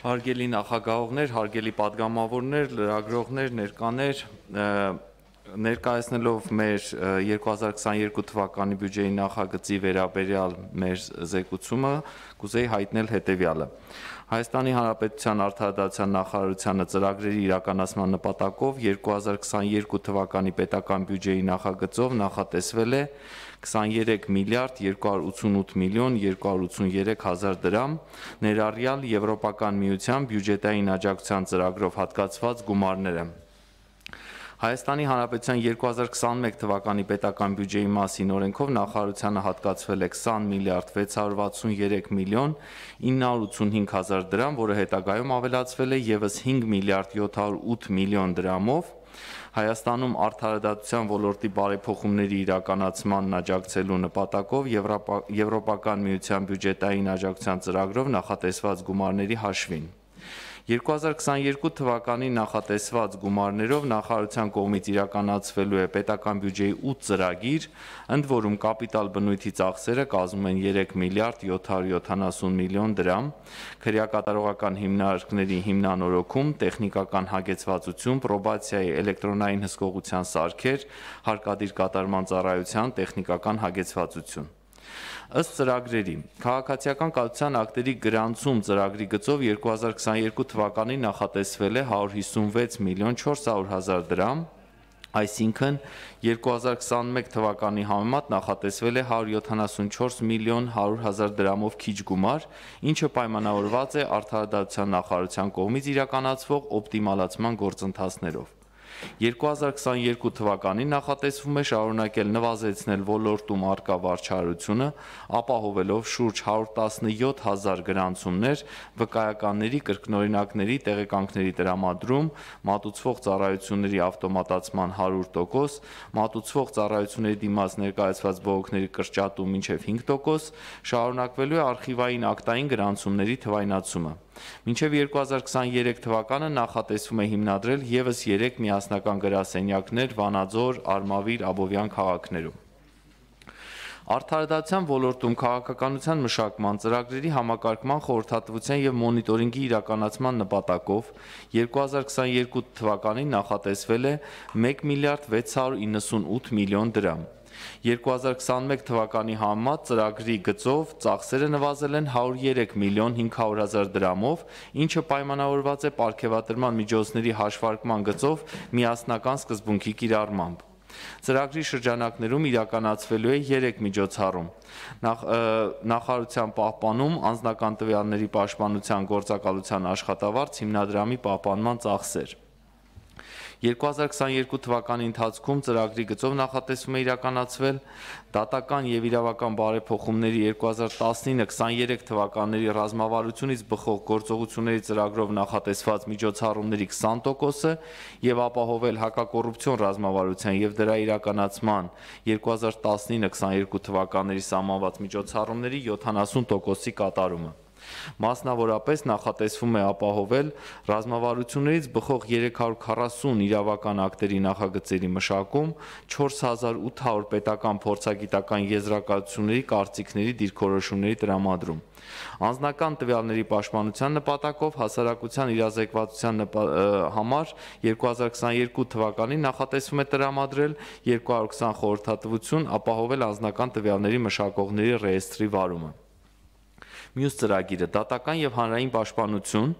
Հարգելի նախագահողներ, հարգելի падգամավորներ, լրագրողներ, ներկաներ, ներկայացնելով մեր 2022 թվականի բյուջեի նախագծի վերաբերյալ մեր զեկուցումը, կուզեի հայտնել հետևյալը։ Հայաստանի Հանրապետության արտադրության նախարարությանը ծրագրերի իրականացման նպատակով 2022 թվականի պետական բյուջեի նախագծով նախատեսվել է 23 միլիարդ 288 միլիոն 283 հազար դրամ, ներառյալ Եվրոպական միության բյուջետային աջակցության ծրագրով հատկացված գումարները։ Հայաստանի Հանրապետության 2021 թվականի պետական բյուջեի մասին օրենքով նախարարությանը հատկացվել է 20 միլիարդ 663 միլիոն 985 հազար դրամ, որը հետագայում ավելացվել է եւս 5 միլիարդ 708 միլիոն դրամով Հայաստանում արդարադատության ոլորտի բարեփոխումների իրականացման աջակցելու նպատակով Եվրոպական միության բյուջետային աջակցության ծրագրով նախատեսված գումարների հաշվին 2022 թվականի նախատեսված գումարներով նախարարության կողմից իրականացվելու է պետական բյուջեի 8 ծրագիր, ընդ որում կապիտալ բնույթի ծախսերը կազմում են 3 միլիարդ 770 միլիոն դրամ, քրեակատարողական հիմնարկների հիմնանորոգում, տեխնիկական հագեցվածություն, պրոբացիայի էլեկտրոնային հսկողության սարքեր, հարկադիր կատարման ծառայության տեխնիկական հագեցվածություն։ Ըստ ծրագրերի, քաղաքացիական կայության ակտերի գրանցում ծրագրի գծով 2022 թվականին նախատեսվել է 156 միլիոն 400 հազար դրամ, այսինքն 2021 թվականի համեմատ նախատեսվել է 174 միլիոն 100 հազար դրամով քիչ գումար, ինչը պայմանավորված է արդարադատության նախարարության կողմից իրականացվող օպտիմալացման գործընթացներով։ 2022 թվականին նախատեսվում է շարունակել նվազեցնել ոլորտում արկա վարչարությունը, ապահովելով շուրջ 117.000 գրանցումներ, վկայականների, կրկնօրինակների, տեղեկանքների տրամադրում, մատուցվող ծառայությունների ավտոմատացման 100%, մատուցվող ծառայությունների դիմաց ներկայացված բողոքների կրճատում մինչև 5%, շարունակվելու է արխիվային ակտային գրանցումների թվայնացումը։ Մինչև 2023 թվականը նախատեսվում է հիմնադրել եւս 3 միասնական գրասենյակներ Վանաձոր, Արմավիր, Աբովյան քաղաքներում։ Արդարադատության ոլորտում քաղաքականության մշակման ծրագրերի համակարգման խորհրդատվության եւ մոնիտորինգի իրականացման նպատակով 2022 թվականին նախատեսվել է 1 միլիարդ 698 միլիոն դրամ։ 2021 թվականի համեմատ ծրագրի գծով ծախսերը նվազել են 103 միլիոն 500 հազար դրամով, ինչը պայմանավորված է պարգևատրման միջոցների հաշվարկման գծով միասնական սկզբունքի կիրառմամբ։ Ծրագրի շրջանակներում իրականացվելու է 3 միջոցառում։ Նախ, նախարարության պահպանում անձնական տվյալների պաշտպանության գործակալության աշխատավարձ հիմնադրամի պահպանման ծախսեր։ 2022 թվականի ընթացքում ծրագրի գծով նախատեսվում է իրականացվել դատական եւ իրավական բարեփոխումների 2019-23 թվականների ռազմավարությունից բխող գործողությունների ծրագրով նախատեսված միջոցառումների 20%-ը եւ ապահովել հակակոռուպցիոն ռազմավարության եւ դրա իրականացման 2019-22 թվականների սահմանված միջոցառումների 70%-ի կատարումը Մասնավորապես նախատեսվում է ապահովել ռազմավարություններից բխող 340 իրավական ակտերի նախագծերի մշակում, 4800 պետական փորձագիտական եզրակացությունների կարծիքների դիրքորոշումների տրամադրում։ Անձնական տվյալների պաշտպանության նպատակով հասարակության իրազեկվածության համար 2022 թվականին նախատեսվում է տրամադրել 220 խորհրդատվություն ապահովել անձնական տվյալների մշակողների ռեեստրի վարումը։ Մյուս ծրագիրը՝ դատական եւ հանրային պաշտպանություն։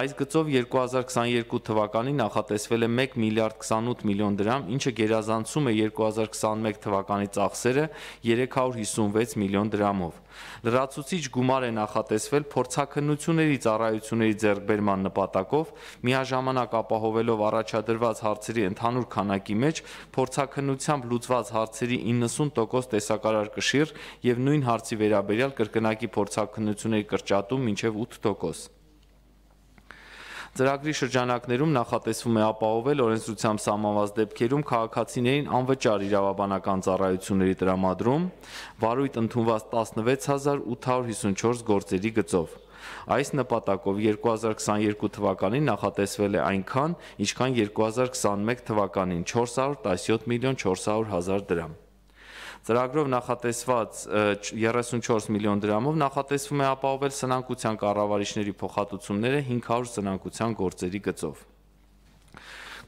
Այս գծով 2022 թվականին նախատեսվել է 1 միլիարդ 28 միլիոն դրամ, ինչը գերազանցում է 2021 թվականի ծախսերը 356 միլիոն դրամով։ Լրացուցիչ գումար է նախատեսվել փորձակնությունների ծառայությունների ձեռքբերման նպատակով, միաժամանակ ապահովելով առաջադրված հարցերի ընդհանուր քանակի մեջ փորձակնությամբ լուծված հարցերի 90% տեսակարար կշիռ եւ նույն հարցի վերաբերյալ կրկնակի փորձակնություն գործունեությունների կրճատում մինչև 8%։ Ծրագրի շրջանակներում նախատեսվում է ապահովել օրենսդրությամբ սահմանված դեպքերում քաղաքացիներին անվճար իրավաբանական ծառայությունների տրամադրում, վարույթ ընդունված 16854 գործերի գծով։ Այս նպատակով 2022 թվականին նախատեսվել է այնքան, ինչքան 2021 թվականին 417 միլիոն 400 հազար դրամ։ Ծրագրով նախատեսված 34 միլիոն դրամով նախատեսվում է ապահովել սնանկության կառավարիչների փոխհատուցումները 500 սնանկության գործերի գծով։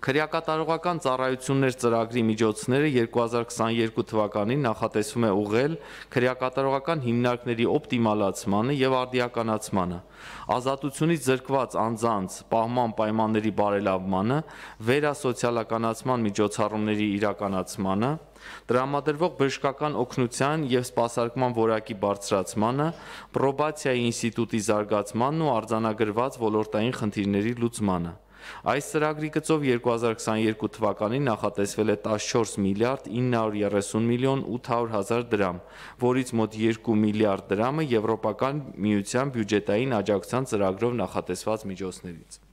Քրեակատարողական ծառայություններ ծրագրի միջոցները 2022 թվականին նախատեսվում է ուղղել քրեակատարողական հիմնարկների օպտիմալացմանը եւ արդիականացմանը, ազատությունից զրկված անձանց պահման պայմանների բարելավմանը, վերասոցիալականացման միջոցառումների իրականացմանը, տրամադրվող բժշկական օգնության եւ սպասարկման որակի բարձրացմանը, պրոբացիայի ինստիտուտի զարգացմանն ու արձանագրված ոլորտային խնդիրների լուծմանը։ Այս ծրագրի գծով 2022 թվականին նախատեսվել է 14 միլիարդ 930 միլիոն 800 հազար դրամ, որից մոտ 2 միլիարդ դրամը Եվրոպական միության բյուջետային աջակցության ծրագրով նախատեսված միջոցներից։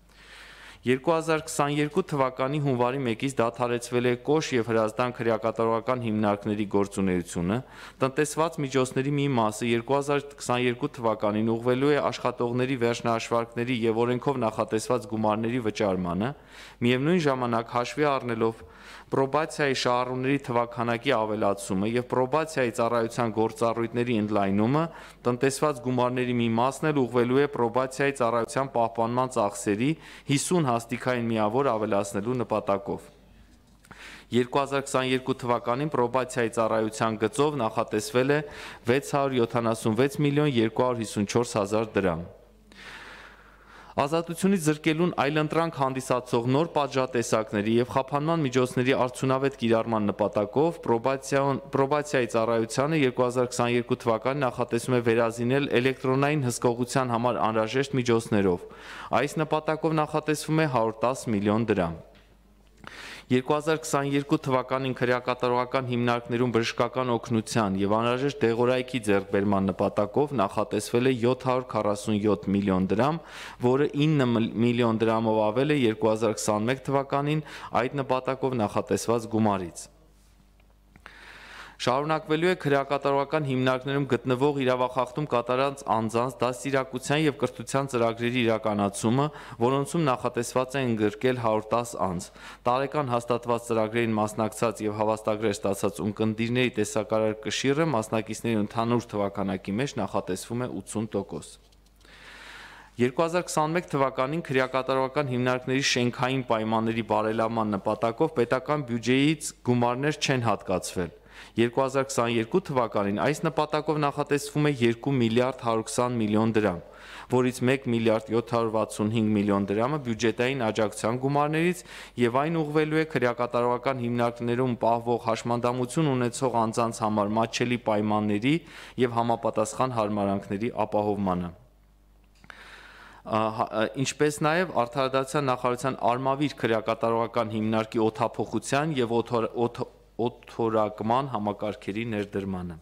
2022 թվականի հունվարի 1-ից դադարեցվել է Կոշ եւ Հրազդան քրեակատարողական հիմնարկների գործունեությունը, տնտեսված միջոցների մի մասը 2022 թվականին ուղղվելու է աշխատողների վերջնահաշվարկների եւ օրենքով նախատեսված գումարների վճարմանը, միևնույն ժամանակ հաշվի առնելով պրոբացիայի շահառուների թվականակի ավելացումը եւ պրոբացիայի ծառայության գործառույթների ընդլայնումը, տնտեսված գումարների մի մասն էլ ուղղվելու է պրոբացիայի ծառայության պահպանման ծախսերի 50 հաստիկային միավոր ավելացնելու նպատակով։ 2022 թվականին պրոբացիայի ծառայության գծով նախատեսվել է 676 միլիոն 254 հազար դրամ։ Ազատությունից զրկելուն այլընտրանք հանդիսացող նոր պատժատեսակների եւ խափանման միջոցների արդյունավետ կիրառման նպատակով պրոբացիան պրոբացիայի ծառայությունը 2022 թվականին նախատեսում է վերազինել էլեկտրոնային հսկողության համար անհրաժեշտ միջոցներով։ Այս նպատակով նախատեսվում է 110 միլիոն դրամ։ 2022 թվականին քրեակատարողական հիմնարկներում բժշկական օգնության եւ անհրաժեշտ դեղորայքի ձեռքբերման նպատակով նախատեսվել է 747 միլիոն դրամ, որը 9 միլիոն դրամով ավել է 2021 թվականին այդ նպատակով նախատեսված գումարից։ Շարունակվելու է քրեակատարողական հիմնարկներում գտնվող իրավախախտում կատարած անձանց դաստիարակության եւ կրթության ծրագրերի իրականացումը, որոնցում նախատեսված է ընդգրկել 110 անձ։ Տարեկան հաստատված ծրագրերին մասնակցած եւ հավաստագրեր ստացած ունկնդիրների տեսակարար կշիռը մասնակիցների ընդհանուր թվականակի մեջ նախատեսվում է 80%։ 2021 թվականին քրեակատարողական հիմնարկների շենքային պայմանների բարելավման նպատակով պետական բյուջեից գումարներ չեն հատկացվել։ 2022 թվականին այս նպատակով նախատեսվում է 2 միլիարդ 120 միլիոն դրամ, որից 1 միլիարդ 765 միլիոն դրամը բյուջետային աջակցության գումարներից եւ այն ուղղվելու է քրեակատարողական հիմնարկներում պահվող հաշմանդամություն ունեցող անձանց համար մատչելի պայմանների եւ համապատասխան հարմարանքների ապահովմանը ինչպես նաև արդարադատության նախարարության արմավիր քրեակատարողական հիմնարկի օթափողության եւ օթորակման համակարգերի ներդրմանը։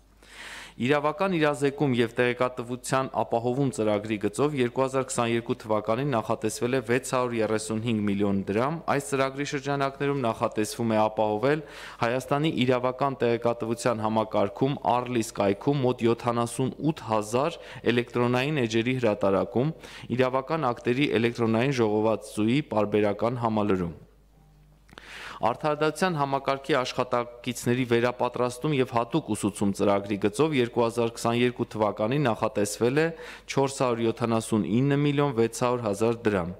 Իրավական իրազեկում եւ տեղեկատվության ապահովում ծրագրի գծով 2022 թվականին նախատեսվել է 635 միլիոն դրամ։ Այս ծրագրի շրջանակներում նախատեսվում է ապահովել Հայաստանի իրավական տեղեկատվության համակարգում Arlis կայքում մոտ 78000 էլեկտրոնային էջերի հրատարակում, իրավական ակտերի էլեկտրոնային ժողովածուի պարբերական համալրում։ Արդարադատության համակարգի աշխատակիցների վերապատրաստում եւ հատուկ ուսուցում ծրագրի գծով 2022 թվականին նախատեսվել է 479 միլիոն 600 հազար դրամ։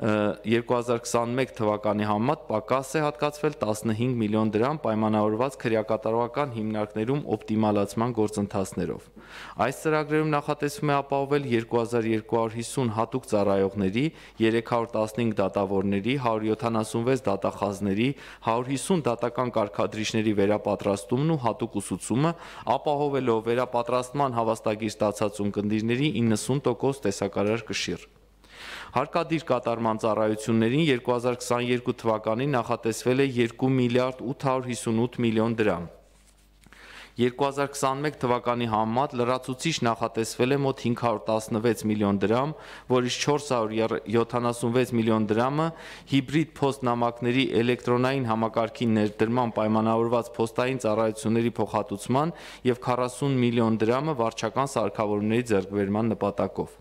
2021 թվականի համեմատ պակաս է հատկացվել 15 միլիոն դրամ պայմանավորված քրեակատարողական հիմնարկներում օպտիմալացման գործընթացներով։ Այս ծրագրերում նախատեսվում է ապահովել 2250 հատուկ ծառայողների, 315 դատավորների, 176 դատախազների, 150 դատական կարգադրիչների վերապատրաստումն ու հատուկ ուսուցումը, ապահովելով վերապատրաստման հավաստագիր ստացած ունկնդիրների 90% տեսակարար կշիռ։ Հարկադիր կատարման ծառայություններին 2022 թվականին նախատեսվել է 2 միլիարդ 858 միլիոն դրամ։ 2021 թվականի համեմատ լրացուցիչ նախատեսվել է մոտ 516 միլիոն դրամ, որից 476 միլիոն դրամը հիբրիդ փոստնամակների էլեկտրոնային համակարգին ներդրման պայմանավորված փոստային ծառայությունների փոխհատուցման եւ 40 միլիոն դրամը վարչական սարքավորումների ձեռքբերման նպատակով։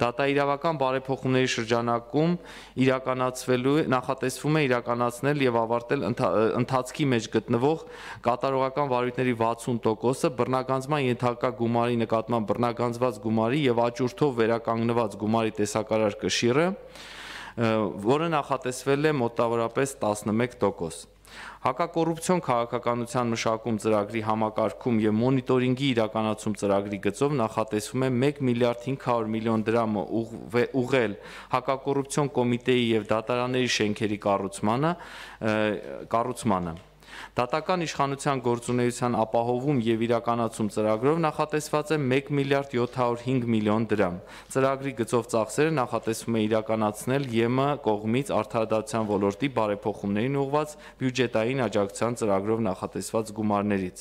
Դատաիրավական բարեփոխումների շրջանակում իրականացվելու նախատեսվում է իրականացնել եւ ավարտել ընթացքի մեջ գտնվող կատարողական վարույթների 60%-ը բռնագանձման ենթակա գումարի նկատմամբ բռնագանձված գումարի եւ աճուրդով վերականգնված գումարի տեսակարար կշիռը, որը նախատեսվել է մոտավորապես 11%։ Հակակոռուպցիոն քաղաքականության մշակում ծրագրի համակարգում եւ մոնիտորինգի իրականացում ծրագրի գծով նախատեսվում է 1 միլիարդ 500 միլիոն դրամը ուղղել հակակոռուպցիոն կոմիտեի եւ դատարանների շենքերի կառուցմանը կառուցմանը Դատական իշխանության գործունեության ապահովում եւ իրականացում ծրագրով նախատեսված է 1 միլիարդ 705 միլիոն դրամ։ Ծրագրի գծով ծախսերը նախատեսվում է իրականացնել ԵՄ կողմից արդարադատության ոլորտի բարեփոխումներին ուղղված բյուջետային աջակցության ծրագրով նախատեսված գումարներից։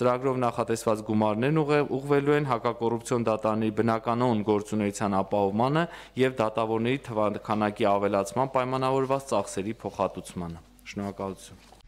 Ծրագրով նախատեսված գումարներն ուղղվելու են հակակոռուպցիոն դատարանի բնականոն գործունեության ապահովմանը եւ դատավորների թվականակի ավելացման պայմանավորված ծախսերի փոխհատուցմանը։ Շնորհակալություն։